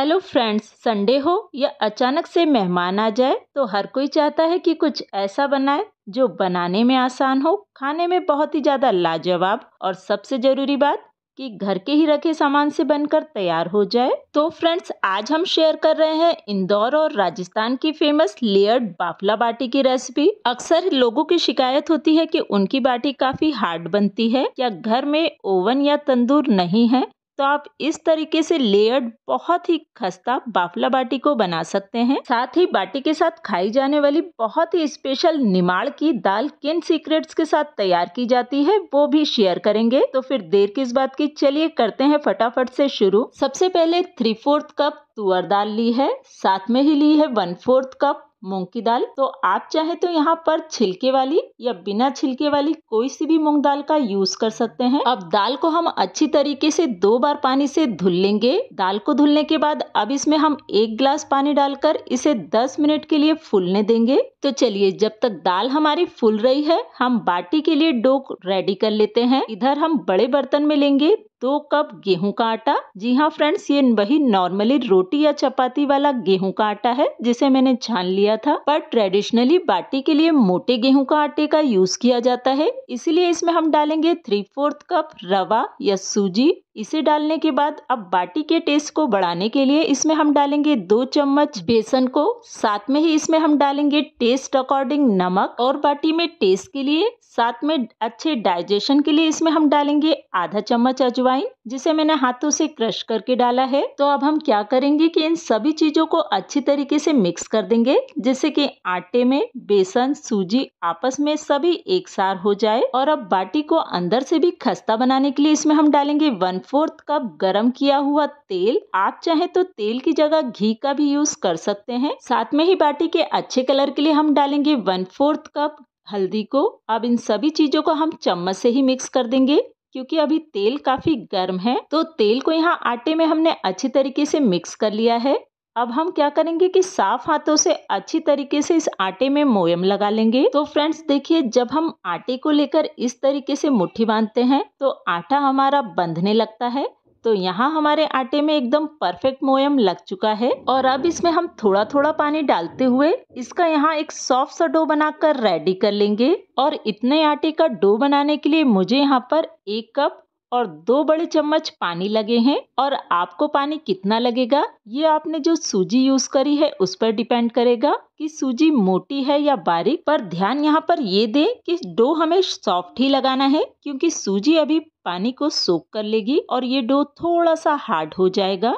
hello friends Sunday हो या अचानक से मेहमान आ जाए तो हर कोई चाहता है कि कुछ ऐसा बनाए जो बनाने में आसान हो खाने में बहुत ही ज़्यादा लाजवाब और सबसे ज़रूरी बात कि घर के ही रखे सामान से बनकर तैयार हो जाए तो फ्रेंड्स आज हम शेयर कर रहे हैं इंदौर और राजस्थान की फेमस लेयर्ड बाफला बाटी की रेसिपी अक्सर लोगों की शिकायत होती है कि उनकी बाटी काफी हार्ड बनती है या घर में ओवन या तंदूर नहीं है तो आप इस तरीके से लेयर्ड बहुत ही खस्ता बाफला बाटी को बना सकते हैं साथ ही बाटी के साथ खाई जाने वाली बहुत ही स्पेशल निमाड़ की दाल किन सीक्रेट्स के साथ तैयार की जाती है वो भी शेयर करेंगे तो फिर देर किस बात की चलिए करते हैं फटाफट से शुरू सबसे पहले थ्री फोर्थ कप तुअर दाल ली है साथ में ही ली है वन फोर्थ कप मूंग की दाल तो आप चाहे तो यहाँ पर छिलके वाली या बिना छिलके वाली कोई सी भी मूंग दाल का यूज कर सकते हैं अब दाल को हम अच्छी तरीके से दो बार पानी से धुल लेंगे दाल को धुलने के बाद अब इसमें हम एक गिलास पानी डालकर इसे दस मिनट के लिए फूलने देंगे तो चलिए जब तक दाल हमारी फूल रही है हम बाटी के लिए डो रेडी कर लेते हैं इधर हम बड़े बर्तन में लेंगे दो कप गेहूं का आटा जी हाँ फ्रेंड्स ये वही नॉर्मली रोटी या चपाती वाला गेहूं का आटा है जिसे मैंने छान लिया था पर ट्रेडिशनली बाटी के लिए मोटे गेहूं का आटे का यूज किया जाता है इसीलिए इसमें हम डालेंगे थ्री फोर्थ कप रवा या सूजी इसे डालने के बाद अब बाटी के टेस्ट को बढ़ाने के लिए इसमें हम डालेंगे दो चम्मच बेसन को साथ में ही इसमें हम डालेंगे टेस्ट अकॉर्डिंग नमक और बाटी में टेस्ट के लिए साथ में अच्छे डाइजेशन के लिए इसमें हम डालेंगे आधा चम्मच अजवाइन जिसे मैंने हाथों से क्रश करके डाला है तो अब हम क्या करेंगे कि इन सभी चीजों को अच्छी तरीके से मिक्स कर देंगे जिससे कि आटे में बेसन सूजी आपस में सभी एक सार हो जाए और अब बाटी को अंदर से भी खस्ता बनाने के लिए इसमें हम डालेंगे वन फोर्थ कप गर्म किया हुआ तेल आप चाहे तो तेल की जगह घी का भी यूज कर सकते हैं साथ में ही बाटी के अच्छे कलर के लिए हम डालेंगे वन फोर्थ कप हल्दी को अब इन सभी चीजों को हम चम्मच से ही मिक्स कर देंगे क्योंकि अभी तेल काफी गर्म है तो तेल को यहाँ आटे में हमने अच्छे तरीके से मिक्स कर लिया है अब हम क्या करेंगे कि साफ हाथों से अच्छी तरीके से इस आटे में मोयम लगा लेंगे तो फ्रेंड्स देखिए जब हम आटे को लेकर इस तरीके से मुट्ठी बांधते हैं तो आटा हमारा बंधने लगता है तो यहाँ हमारे आटे में एकदम परफेक्ट मोयम लग चुका है और अब इसमें हम थोड़ा थोड़ा पानी डालते हुए इसका यहाँ एक सॉफ्ट सा डो बनाकर रेडी कर लेंगे और इतने आटे का डो बनाने के लिए मुझे यहाँ पर एक कप और दो बड़े चम्मच पानी लगे हैं और आपको पानी कितना लगेगा ये आपने जो सूजी यूज करी है उस पर डिपेंड करेगा कि सूजी मोटी है या बारीक पर ध्यान यहाँ पर ये दे कि डो हमें सॉफ्ट ही लगाना है क्योंकि सूजी अभी पानी को सोख कर लेगी और ये डो थोड़ा सा हार्ड हो जाएगा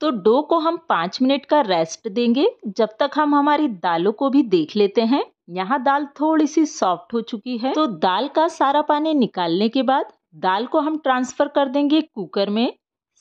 तो डो को हम पाँच मिनट का रेस्ट देंगे जब तक हम हमारी दालों को भी देख लेते हैं यहाँ दाल थोड़ी सी सॉफ्ट हो चुकी है तो दाल का सारा पानी निकालने के बाद दाल को हम ट्रांसफ़र कर देंगे कुकर में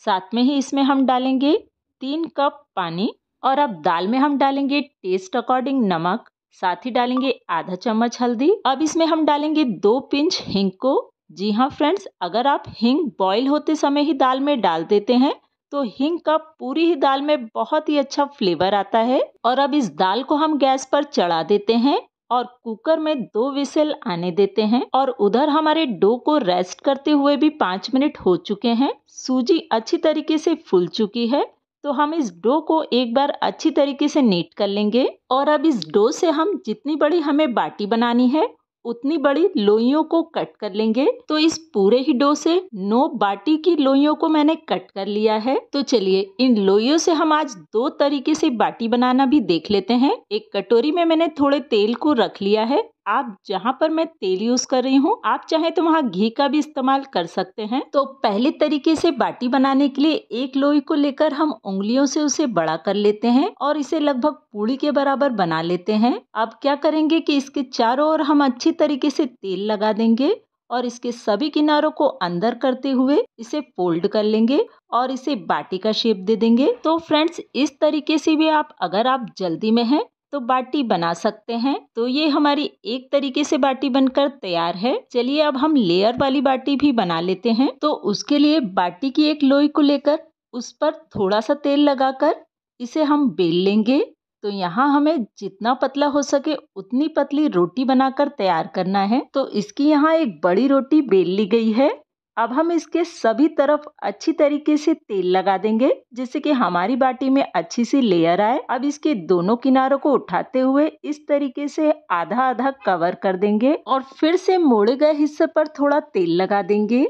साथ में ही इसमें हम डालेंगे तीन कप पानी और अब दाल में हम डालेंगे टेस्ट अकॉर्डिंग नमक साथ ही डालेंगे आधा चम्मच हल्दी अब इसमें हम डालेंगे दो पिंच हिंग को जी हाँ फ्रेंड्स अगर आप हिंग बॉईल होते समय ही दाल में डाल देते हैं तो हिंग का पूरी ही दाल में बहुत ही अच्छा फ्लेवर आता है और अब इस दाल को हम गैस पर चढ़ा देते हैं और कुकर में दो विसल आने देते हैं और उधर हमारे डो को रेस्ट करते हुए भी पाँच मिनट हो चुके हैं सूजी अच्छी तरीके से फूल चुकी है तो हम इस डो को एक बार अच्छी तरीके से नीट कर लेंगे और अब इस डो से हम जितनी बड़ी हमें बाटी बनानी है उतनी बड़ी लोइयों को कट कर लेंगे तो इस पूरे ही डो से नौ बाटी की लोइयों को मैंने कट कर लिया है तो चलिए इन लोइयों से हम आज दो तरीके से बाटी बनाना भी देख लेते हैं एक कटोरी में मैंने थोड़े तेल को रख लिया है आप जहाँ पर मैं तेल यूज कर रही हूँ आप चाहे तो वहाँ घी का भी इस्तेमाल कर सकते हैं तो पहले तरीके से बाटी बनाने के लिए एक लोई को लेकर हम उंगलियों से उसे बड़ा कर लेते हैं और इसे लगभग पूड़ी के बराबर बना लेते हैं अब क्या करेंगे कि इसके चारों ओर हम अच्छी तरीके से तेल लगा देंगे और इसके सभी किनारों को अंदर करते हुए इसे फोल्ड कर लेंगे और इसे बाटी का शेप दे देंगे तो फ्रेंड्स इस तरीके से भी आप अगर आप जल्दी में हैं तो बाटी बना सकते हैं तो ये हमारी एक तरीके से बाटी बनकर तैयार है चलिए अब हम लेयर वाली बाटी भी बना लेते हैं तो उसके लिए बाटी की एक लोई को लेकर उस पर थोड़ा सा तेल लगाकर इसे हम बेल लेंगे तो यहाँ हमें जितना पतला हो सके उतनी पतली रोटी बनाकर तैयार करना है तो इसकी यहाँ एक बड़ी रोटी बेल ली गई है अब हम इसके सभी तरफ अच्छी तरीके से तेल लगा देंगे जिससे कि हमारी बाटी में अच्छी सी लेयर आए अब इसके दोनों किनारों को उठाते हुए इस तरीके से आधा आधा कवर कर देंगे और फिर से मोड़े गए हिस्से पर थोड़ा तेल लगा देंगे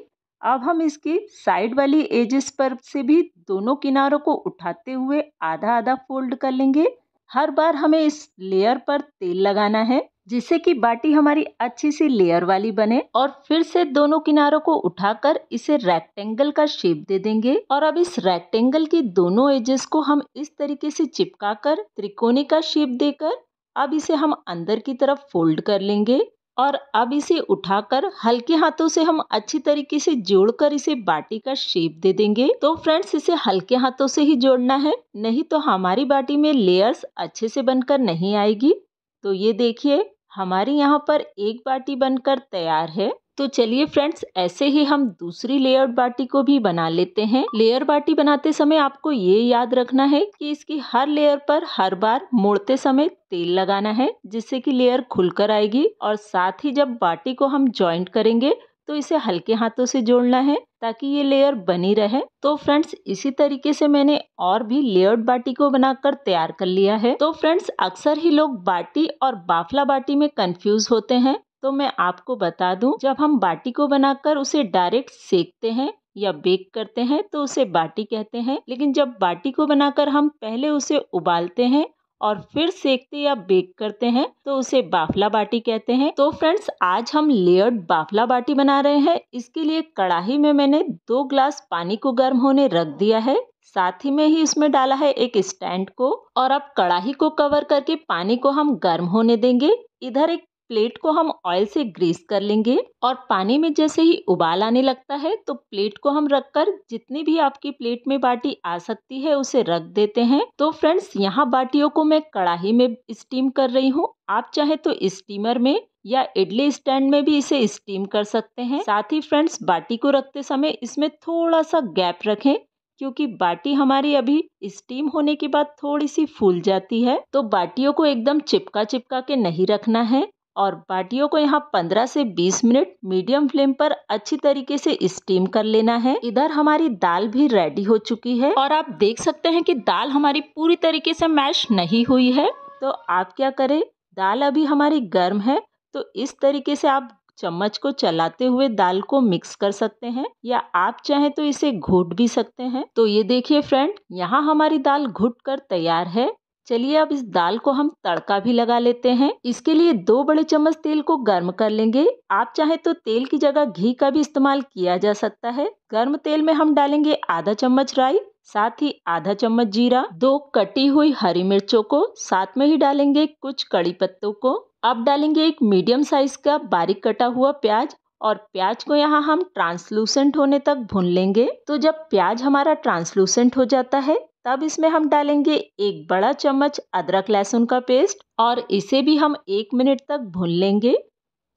अब हम इसकी साइड वाली एजेस पर से भी दोनों किनारों को उठाते हुए आधा आधा फोल्ड कर लेंगे हर बार हमें इस लेयर पर तेल लगाना है जिससे कि बाटी हमारी अच्छी सी लेयर वाली बने और फिर से दोनों किनारों को उठाकर इसे रेक्टेंगल का शेप दे देंगे और अब इस रेक्टेंगल की दोनों एजेस को हम इस तरीके से चिपकाकर त्रिकोणी का शेप देकर अब इसे हम अंदर की तरफ फोल्ड कर लेंगे और अब इसे उठाकर हल्के हाथों से हम अच्छी तरीके से जोड़कर इसे बाटी का शेप दे देंगे तो फ्रेंड्स इसे हल्के हाथों से ही जोड़ना है नहीं तो हमारी बाटी में लेयर्स अच्छे से बनकर नहीं आएगी तो ये देखिए हमारे यहाँ पर एक बाटी बनकर तैयार है तो चलिए फ्रेंड्स ऐसे ही हम दूसरी लेयर बाटी को भी बना लेते हैं लेयर बाटी बनाते समय आपको ये याद रखना है कि इसकी हर लेयर पर हर बार मोड़ते समय तेल लगाना है जिससे कि लेयर खुलकर आएगी और साथ ही जब बाटी को हम ज्वाइंट करेंगे तो इसे हल्के हाथों से जोड़ना है ताकि ये लेयर बनी रहे तो फ्रेंड्स इसी तरीके से मैंने और भी लेयर्ड बाटी को बनाकर तैयार कर लिया है तो फ्रेंड्स अक्सर ही लोग बाटी और बाफला बाटी में कंफ्यूज होते हैं तो मैं आपको बता दूं जब हम बाटी को बनाकर उसे डायरेक्ट सेकते हैं या बेक करते हैं तो उसे बाटी कहते हैं लेकिन जब बाटी को बनाकर हम पहले उसे उबालते हैं और फिर सेकते या बेक करते हैं तो उसे बाफला बाटी कहते हैं तो फ्रेंड्स आज हम लेयर्ड बाफला बाटी बना रहे हैं इसके लिए कड़ाही में मैंने दो ग्लास पानी को गर्म होने रख दिया है साथ ही में ही इसमें डाला है एक स्टैंड को और अब कड़ाही को कवर करके पानी को हम गर्म होने देंगे इधर एक प्लेट को हम ऑयल से ग्रीस कर लेंगे और पानी में जैसे ही उबाल आने लगता है तो प्लेट को हम रखकर जितनी भी आपकी प्लेट में बाटी आ सकती है उसे रख देते हैं तो फ्रेंड्स यहाँ बाटियों को मैं कड़ाही में स्टीम कर रही हूँ आप चाहे तो स्टीमर में या इडली स्टैंड में भी इसे स्टीम कर सकते हैं साथ ही फ्रेंड्स बाटी को रखते समय इसमें थोड़ा सा गैप रखें क्योंकि बाटी हमारी अभी स्टीम होने के बाद थोड़ी सी फूल जाती है तो बाटियों को एकदम चिपका चिपका के नहीं रखना है और बाटियों को यहाँ 15 से 20 मिनट मीडियम फ्लेम पर अच्छी तरीके से स्टीम कर लेना है इधर हमारी दाल भी रेडी हो चुकी है और आप देख सकते हैं कि दाल हमारी पूरी तरीके से मैश नहीं हुई है तो आप क्या करें दाल अभी हमारी गर्म है तो इस तरीके से आप चम्मच को चलाते हुए दाल को मिक्स कर सकते हैं या आप चाहें तो इसे घोट भी सकते हैं तो ये देखिए फ्रेंड यहाँ हमारी दाल घुट कर तैयार है चलिए अब इस दाल को हम तड़का भी लगा लेते हैं इसके लिए दो बड़े चम्मच तेल को गर्म कर लेंगे आप चाहे तो तेल की जगह घी का भी इस्तेमाल किया जा सकता है गर्म तेल में हम डालेंगे आधा चम्मच राई साथ ही आधा चम्मच जीरा दो कटी हुई हरी मिर्चों को साथ में ही डालेंगे कुछ कड़ी पत्तों को अब डालेंगे एक मीडियम साइज का बारीक कटा हुआ प्याज और प्याज को यहाँ हम ट्रांसलूसेंट होने तक भून लेंगे तो जब प्याज हमारा ट्रांसलूसेंट हो जाता है तब इसमें हम डालेंगे एक बड़ा चम्मच अदरक लहसुन का पेस्ट और इसे भी हम एक मिनट तक भून लेंगे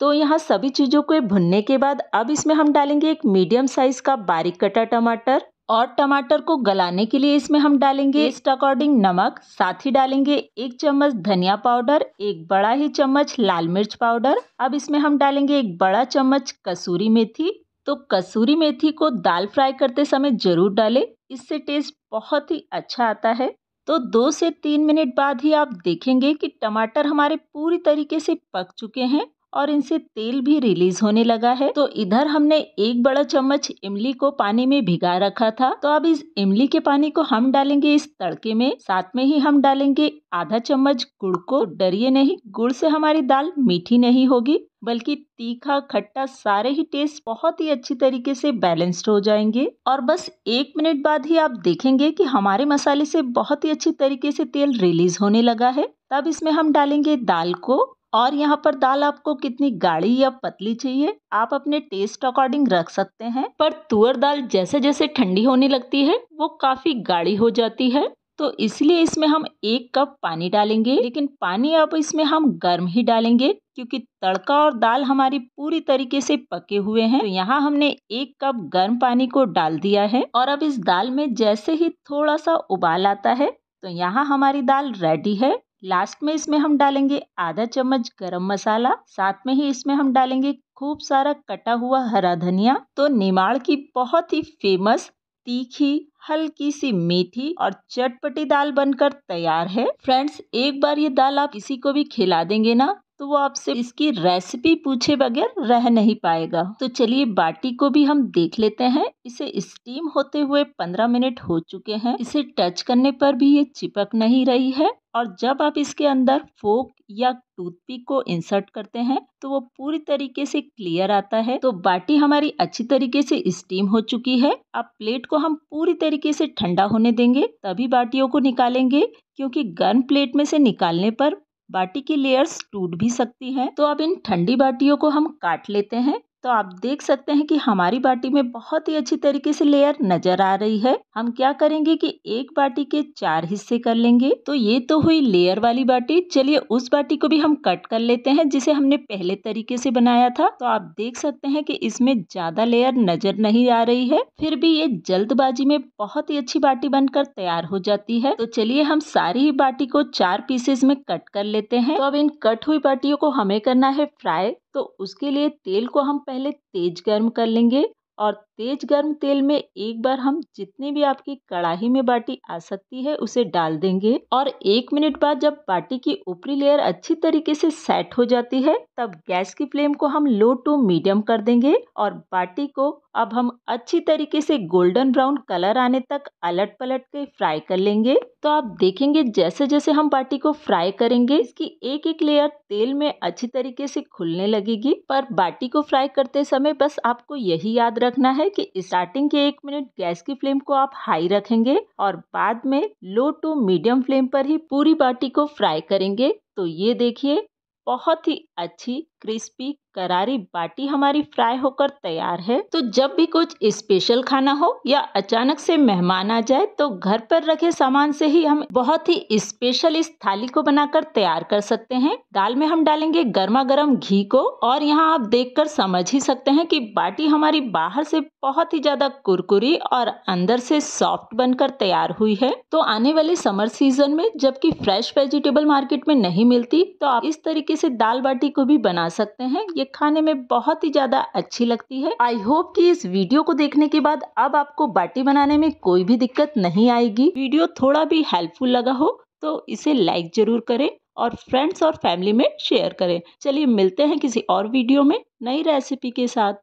तो यहाँ सभी चीज़ों को भुनने के बाद अब इसमें हम डालेंगे एक मीडियम साइज़ का बारीक कटा टमाटर और टमाटर को गलाने के लिए इसमें हम डालेंगे इस अकॉर्डिंग नमक साथ ही डालेंगे एक चम्मच धनिया पाउडर एक बड़ा ही चम्मच लाल मिर्च पाउडर अब इसमें हम डालेंगे एक बड़ा चम्मच कसूरी मेथी तो कसूरी मेथी को दाल फ्राई करते समय ज़रूर डालें इससे टेस्ट बहुत ही अच्छा आता है तो दो से तीन मिनट बाद ही आप देखेंगे कि टमाटर हमारे पूरी तरीके से पक चुके हैं और इनसे तेल भी रिलीज होने लगा है तो इधर हमने एक बड़ा चम्मच इमली को पानी में भिगा रखा था तो अब इस इमली के पानी को हम डालेंगे इस तड़के में साथ में ही हम डालेंगे आधा चम्मच गुड़ को तो डरिए नहीं गुड़ से हमारी दाल मीठी नहीं होगी बल्कि तीखा खट्टा सारे ही टेस्ट बहुत ही अच्छी तरीके से बैलेंस्ड हो जाएंगे और बस एक मिनट बाद ही आप देखेंगे कि हमारे मसाले से बहुत ही अच्छी तरीके से तेल रिलीज होने लगा है तब इसमें हम डालेंगे दाल को और यहाँ पर दाल आपको कितनी गाढ़ी या पतली चाहिए आप अपने टेस्ट अकॉर्डिंग रख सकते हैं पर तुअर दाल जैसे जैसे ठंडी होने लगती है वो काफी गाढ़ी हो जाती है तो इसलिए इसमें हम एक कप पानी डालेंगे लेकिन पानी अब इसमें हम गर्म ही डालेंगे क्योंकि तड़का और दाल हमारी पूरी तरीके से पके हुए हैं तो यहाँ हमने एक कप गर्म पानी को डाल दिया है और अब इस दाल में जैसे ही थोड़ा सा उबाल आता है तो यहाँ हमारी दाल रेडी है लास्ट में इसमें हम डालेंगे आधा चम्मच गरम मसाला साथ में ही इसमें हम डालेंगे खूब सारा कटा हुआ हरा धनिया तो निमाड़ की बहुत ही फेमस तीखी हल्की सी मीठी और चटपटी दाल बनकर तैयार है फ्रेंड्स एक बार ये दाल आप किसी को भी खिला देंगे ना तो वो आपसे इसकी रेसिपी पूछे बगैर रह नहीं पाएगा तो चलिए बाटी को भी हम देख लेते हैं इसे स्टीम होते हुए पंद्रह मिनट हो चुके हैं इसे टच करने पर भी ये चिपक नहीं रही है और जब आप इसके अंदर फोक या टूथपिक को इंसर्ट करते हैं तो वो पूरी तरीके से क्लियर आता है तो बाटी हमारी अच्छी तरीके से स्टीम हो चुकी है अब प्लेट को हम पूरी तरीके से ठंडा होने देंगे तभी बाटियों को निकालेंगे क्योंकि गर्म प्लेट में से निकालने पर बाटी की लेयर्स टूट भी सकती हैं तो अब इन ठंडी बाटियों को हम काट लेते हैं तो आप देख सकते हैं कि हमारी बाटी में बहुत ही अच्छी तरीके से लेयर नजर आ रही है हम क्या करेंगे कि एक बाटी के चार हिस्से कर लेंगे तो ये तो हुई लेयर वाली बाटी चलिए उस बाटी को भी हम कट कर लेते हैं जिसे हमने पहले तरीके से बनाया था तो आप देख सकते हैं कि इसमें ज्यादा लेयर नजर नहीं आ रही है फिर भी ये जल्दबाजी में बहुत ही अच्छी बाटी बनकर तैयार हो जाती है तो चलिए हम सारी ही बाटी को चार पीसेस में कट कर लेते हैं तो अब इन कट हुई बाटियों को हमें करना है फ्राई तो उसके लिए तेल को हम पहले तेज़ गर्म कर लेंगे और तेज गर्म तेल में एक बार हम जितनी भी आपकी कढ़ाई में बाटी आ सकती है उसे डाल देंगे और एक मिनट बाद जब बाटी की ऊपरी लेयर अच्छी तरीके से सेट हो जाती है तब गैस की फ्लेम को हम लो टू मीडियम कर देंगे और बाटी को अब हम अच्छी तरीके से गोल्डन ब्राउन कलर आने तक अलट पलट के फ्राई कर लेंगे तो आप देखेंगे जैसे जैसे हम बाटी को फ्राई करेंगे इसकी एक एक लेयर तेल में अच्छी तरीके से खुलने लगेगी पर बाटी को फ्राई करते समय बस आपको यही याद रखना है है कि स्टार्टिंग के एक मिनट गैस की फ्लेम को आप हाई रखेंगे और बाद में लो टू मीडियम फ्लेम पर ही पूरी बाटी को फ्राई करेंगे तो ये देखिए बहुत ही अच्छी क्रिस्पी करारी बाटी हमारी फ्राई होकर तैयार है तो जब भी कुछ स्पेशल खाना हो या अचानक से मेहमान आ जाए तो घर पर रखे सामान से ही हम बहुत ही स्पेशल इस थाली को बनाकर तैयार कर सकते हैं दाल में हम डालेंगे गर्मा गर्म घी को और यहाँ आप कर समझ ही सकते हैं कि बाटी हमारी बाहर से बहुत ही ज्यादा कुरकुरी और अंदर से सॉफ्ट बनकर तैयार हुई है तो आने वाले समर सीजन में जबकि फ्रेश वेजिटेबल मार्केट में नहीं मिलती तो आप इस तरीके से दाल बाटी को भी बना सकते हैं ये ये खाने में बहुत ही ज़्यादा अच्छी लगती है आई होप कि इस वीडियो को देखने के बाद अब आपको बाटी बनाने में कोई भी दिक्कत नहीं आएगी वीडियो थोड़ा भी हेल्पफुल लगा हो तो इसे लाइक जरूर करें और फ्रेंड्स और फैमिली में शेयर करें चलिए मिलते हैं किसी और वीडियो में नई रेसिपी के साथ